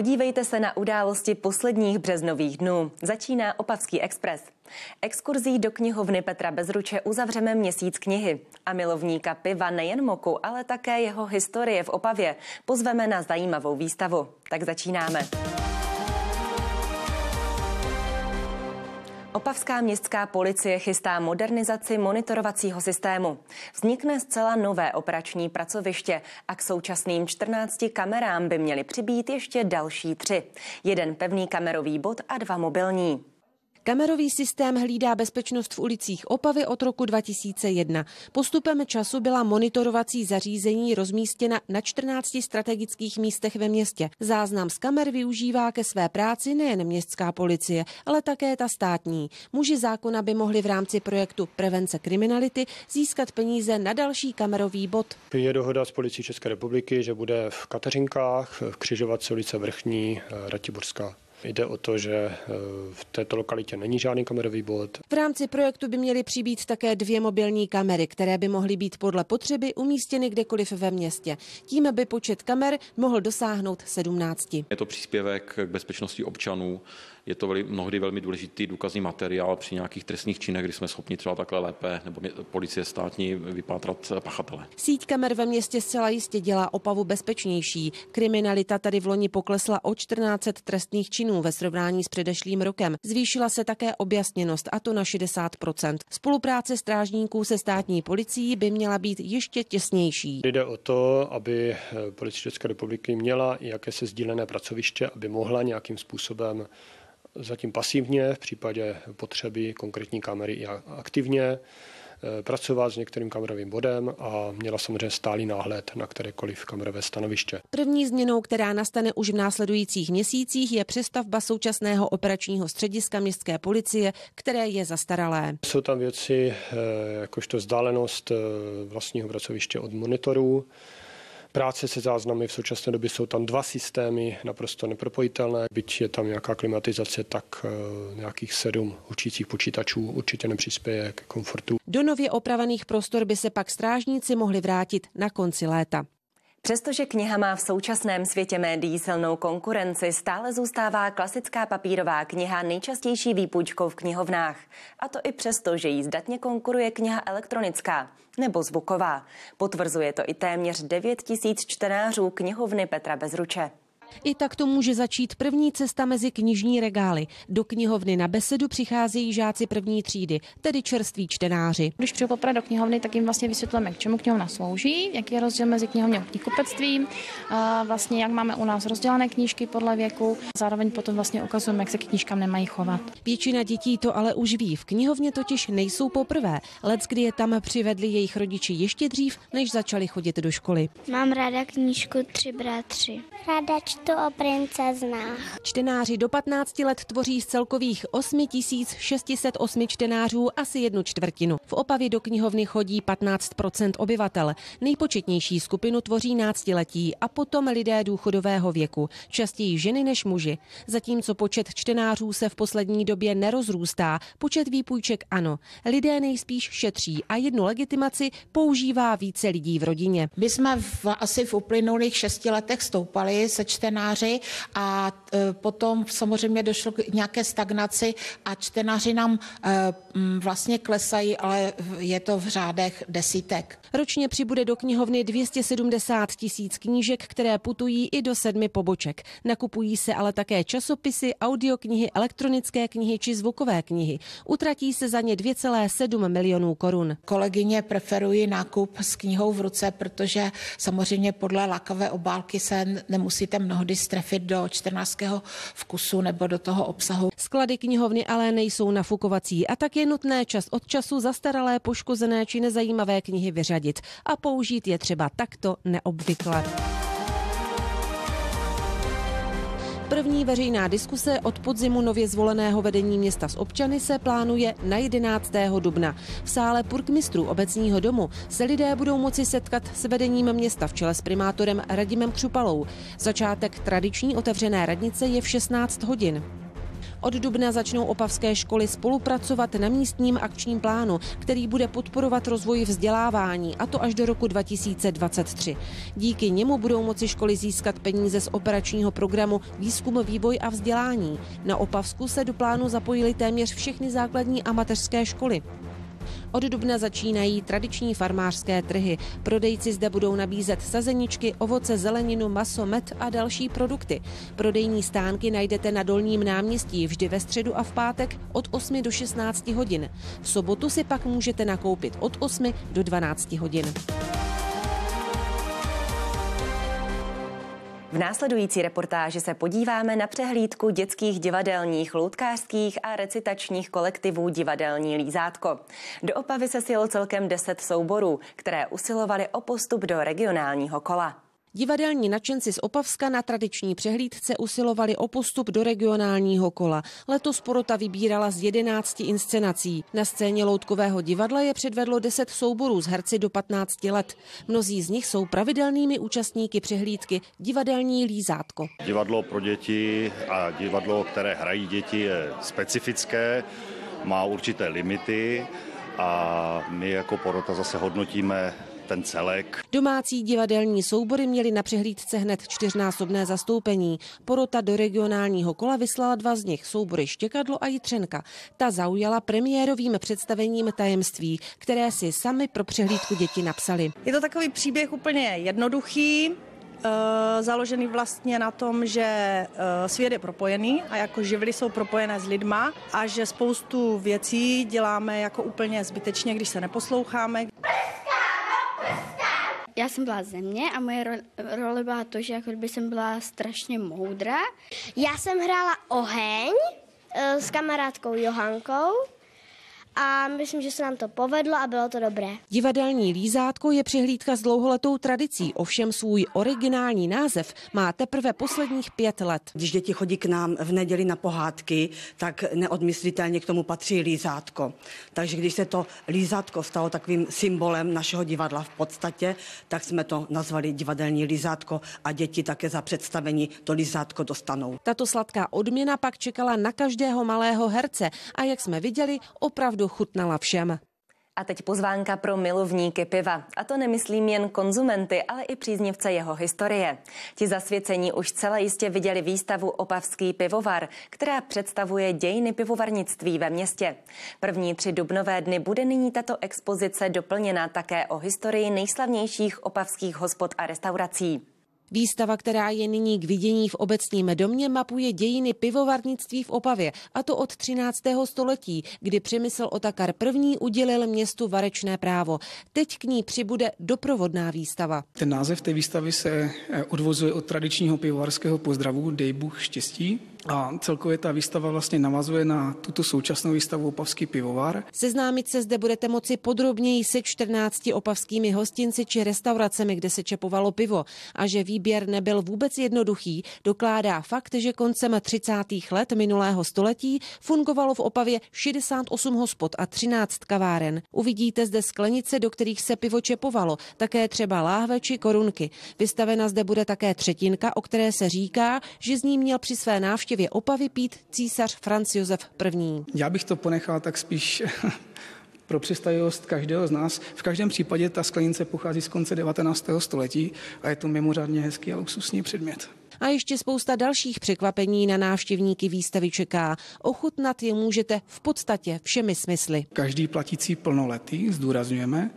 Podívejte se na události posledních březnových dnů. Začíná Opavský expres. Exkurzí do knihovny Petra Bezruče uzavřeme měsíc knihy a milovníka piva nejen moku, ale také jeho historie v Opavě pozveme na zajímavou výstavu. Tak začínáme. Opavská městská policie chystá modernizaci monitorovacího systému. Vznikne zcela nové operační pracoviště a k současným 14 kamerám by měly přibýt ještě další tři. Jeden pevný kamerový bod a dva mobilní. Kamerový systém hlídá bezpečnost v ulicích Opavy od roku 2001. Postupem času byla monitorovací zařízení rozmístěna na 14 strategických místech ve městě. Záznam z kamer využívá ke své práci nejen městská policie, ale také ta státní. Muži zákona by mohli v rámci projektu Prevence kriminality získat peníze na další kamerový bod. Je dohoda s policií České republiky, že bude v Kateřinkách, v křižovatce ulice Vrchní, eh, Ratiborská. Jde o to, že eh, v této lokalitě není žádný kamerový bod. V rámci projektu by měly přibýt také dvě mobilní kamery, které by mohly být podle potřeby umístěny kdekoliv ve městě. Tím by počet kamer mohl dosáhnout 17. Je to příspěvek k bezpečnosti občanů, je to veli, mnohdy velmi důležitý důkazní materiál při nějakých trestných činech, kdy jsme schopni třeba takhle lépe nebo policie státní vypátrat pachatele. Síť kamer ve městě zcela jistě dělá opavu bezpečnější. Kriminalita tady v loni poklesla o 14 trestných činů ve srovnání s předešlým rokem. Zvýšila se také objasněnost, a to na 60 Spolupráce strážníků se státní policií by měla být ještě těsnější. Jde o to, aby eh, policie České republiky měla jaké se sdílené pracoviště, aby mohla nějakým způsobem zatím pasivně, v případě potřeby konkrétní kamery i aktivně, eh, pracovat s některým kamerovým bodem a měla samozřejmě stálý náhled na kterékoliv kamerové stanoviště. První změnou, která nastane už v následujících měsících, je přestavba současného operačního střediska městské policie, které je zastaralé. Jsou tam věci, eh, jakožto vzdálenost eh, vlastního pracoviště od monitorů, práce se záznamy. V současné době jsou tam dva systémy naprosto nepropojitelné. Byť je tam nějaká klimatizace, tak eh, nějakých sedm učících počítačů určitě nepřispěje ke komfortu. Do nově opravených prostor by se pak strážníci mohli vrátit na konci léta. Přestože kniha má v současném světě médií silnou konkurenci, stále zůstává klasická papírová kniha nejčastější výpůjčkou v knihovnách. A to i přesto, že jí zdatně konkuruje kniha elektronická nebo zvuková. Potvrzuje to i téměř 9 tisíc čtenářů knihovny Petra Bezruče. I tak to může začít první cesta mezi knižní regály. Do knihovny na besedu přicházejí žáci první třídy, tedy čerství čtenáři. Když přijdu poprvé do knihovny, tak jim vlastně vysvětlíme, k čemu knihovna slouží, jaký je rozdíl mezi knihovně a knihkupectvím, vlastně jak máme u nás rozdělené knížky podle věku. Zároveň potom vlastně ukazujeme, jak se k knížkám nemají chovat. Většina dětí to ale už ví. V knihovně totiž nejsou poprvé. Let, kdy je tam přivedli jejich rodiči ještě dřív, než začali chodit do školy. Mám ráda knížku Tři bratři. Ráda čtě to o princeznách. Čtenáři do 15 let tvoří z celkových 8608 čtenářů asi jednu čtvrtinu. V Opavě do knihovny chodí 15 obyvatel. Nejpočetnější skupinu tvoří náctiletí a potom lidé důchodového věku, častěji ženy než muži. Zatímco počet čtenářů se v poslední době nerozrůstá, počet výpůjček ano. Lidé nejspíš šetří a jednu legitimaci používá více lidí v rodině. My jsme v, asi v uplynulých šesti letech stoupali se čtenáři čtenáři a e, potom samozřejmě došlo k nějaké stagnaci a čtenáři nám e, vlastně klesají, ale je to v řádech desítek. Ročně přibude do knihovny 270 tisíc knížek, které putují i do sedmi poboček. Nakupují se ale také časopisy, audioknihy, elektronické knihy či zvukové knihy. Utratí se za ně 2,7 milionů korun. Kolegyně preferují nákup s knihou v ruce, protože samozřejmě podle lakavé obálky se nemusíte mnoho mnohdy strefit do 14. vkusu nebo do toho obsahu. Sklady knihovny ale nejsou nafukovací a tak je nutné čas od času zastaralé, poškozené či nezajímavé knihy vyřadit a použít je třeba takto neobvykle. První veřejná diskuse od podzimu nově zvoleného vedení města s občany se plánuje na 11. dubna. V sále Purkmistrů obecního domu se lidé budou moci setkat s vedením města v čele s primátorem Radimem Křupalou. Začátek tradiční otevřené radnice je v 16 hodin. Od dubna začnou opavské školy spolupracovat na místním akčním plánu, který bude podporovat rozvoj vzdělávání, a to až do roku 2023. Díky němu budou moci školy získat peníze z operačního programu Výzkum, vývoj a vzdělání. Na Opavsku se do plánu zapojily téměř všechny základní a mateřské školy. Od dubna začínají tradiční farmářské trhy. Prodejci zde budou nabízet sazeničky, ovoce, zeleninu, maso, med a další produkty. Prodejní stánky najdete na Dolním náměstí vždy ve středu a v pátek od 8 do 16 hodin. V sobotu si pak můžete nakoupit od 8 do 12 hodin. V následující reportáži se podíváme na přehlídku dětských divadelních, loutkářských a recitačních kolektivů Divadelní lízátko. Do Opavy se sjelo celkem 10 souborů, které usilovaly o postup do regionálního kola. Divadelní nadšenci z Opavska na tradiční přehlídce usilovali o postup do regionálního kola. Letos porota vybírala z 11 inscenací. Na scéně Loutkového divadla je předvedlo 10 souborů z herci do 15 let. Mnozí z nich jsou pravidelnými účastníky přehlídky Divadelní lízátko. Divadlo pro děti a divadlo, které hrají děti, je specifické, má určité limity a my jako porota zase hodnotíme ten celek. Domácí divadelní soubory měly na přehlídce hned čtyřnásobné zastoupení. Porota do regionálního kola vyslala dva z nich, soubory Štěkadlo a Jitřenka. Ta zaujala premiérovým představením tajemství, které si sami pro přehlídku děti napsali. Je to takový příběh úplně jednoduchý, eh, založený vlastně na tom, že eh, svět je propojený a jako živly jsou propojené s lidma a že spoustu věcí děláme jako úplně zbytečně, když se neposloucháme, já jsem byla země a moje ro- role byla to, že jako by jsem byla strašně moudrá. Já jsem hrála oheň e, s kamarádkou Johankou a myslím, že se nám to povedlo a bylo to dobré. Divadelní lízátko je přihlídka s dlouholetou tradicí, ovšem svůj originální název má teprve posledních pět let. Když děti chodí k nám v neděli na pohádky, tak neodmyslitelně k tomu patří lízátko. Takže když se to lízátko stalo takovým symbolem našeho divadla v podstatě, tak jsme to nazvali divadelní lízátko a děti také za představení to lízátko dostanou. Tato sladká odměna pak čekala na každého malého herce a jak jsme viděli, opravdu chutnala všem. A teď pozvánka pro milovníky piva. A to nemyslím jen konzumenty, ale i příznivce jeho historie. Ti zasvěcení už celé jistě viděli výstavu Opavský pivovar, která představuje dějiny pivovarnictví ve městě. První tři dubnové dny bude nyní tato expozice doplněna také o historii nejslavnějších opavských hospod a restaurací. Výstava, která je nyní k vidění v obecním domě, mapuje dějiny pivovarnictví v Opavě, a to od 13. století, kdy Přemysl Otakar I. udělil městu varečné právo. Teď k ní přibude doprovodná výstava. Ten název té výstavy se eh, odvozuje od tradičního pivovarského pozdravu Dejbuch štěstí, a celkově ta výstava vlastně navazuje na tuto současnou výstavu Opavský pivovar. Seznámit se zde budete moci podrobněji se 14 opavskými hostinci či restauracemi, kde se čepovalo pivo. A že výběr nebyl vůbec jednoduchý, dokládá fakt, že koncem 30. let minulého století fungovalo v Opavě 68 hospod a 13 kaváren. Uvidíte zde sklenice, do kterých se pivo čepovalo, také třeba láhve či korunky. Vystavena zde bude také třetinka, o které se říká, že z ní měl při své návštěvě návštěvě Opavy pít císař Franz Josef I. Já bych to ponechal tak spíš pro přistajost každého z nás. V každém případě ta sklenice pochází z konce 19. století a je to mimořádně hezký a luxusní předmět. A ještě spousta dalších překvapení na návštěvníky výstavy čeká. Ochutnat je můžete v podstatě všemi smysly. Každý platící plnoletý, zdůrazňujeme,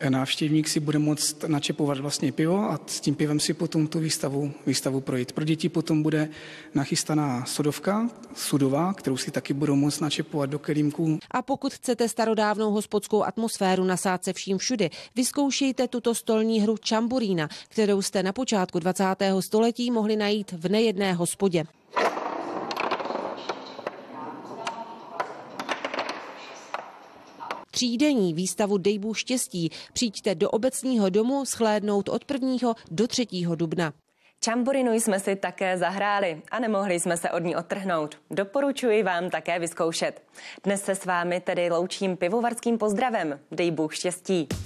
Eh, návštěvník si bude moct načepovat vlastně pivo a s tím pivem si potom tu výstavu, výstavu projít. Pro děti potom bude nachystaná sodovka, sudová, kterou si taky budou moct načepovat do kelímků. A pokud chcete starodávnou hospodskou atmosféru nasát se vším všudy, vyzkoušejte tuto stolní hru Čamburína, kterou jste na počátku 20. století mohli najít v nejedné hospodě. třídenní výstavu Dejbů štěstí. Přijďte do obecního domu schlédnout od 1. do 3. dubna. Čamborinu jsme si také zahráli a nemohli jsme se od ní odtrhnout. Doporučuji vám také vyzkoušet. Dnes se s vámi tedy loučím pivovarským pozdravem. Dej Bůh štěstí.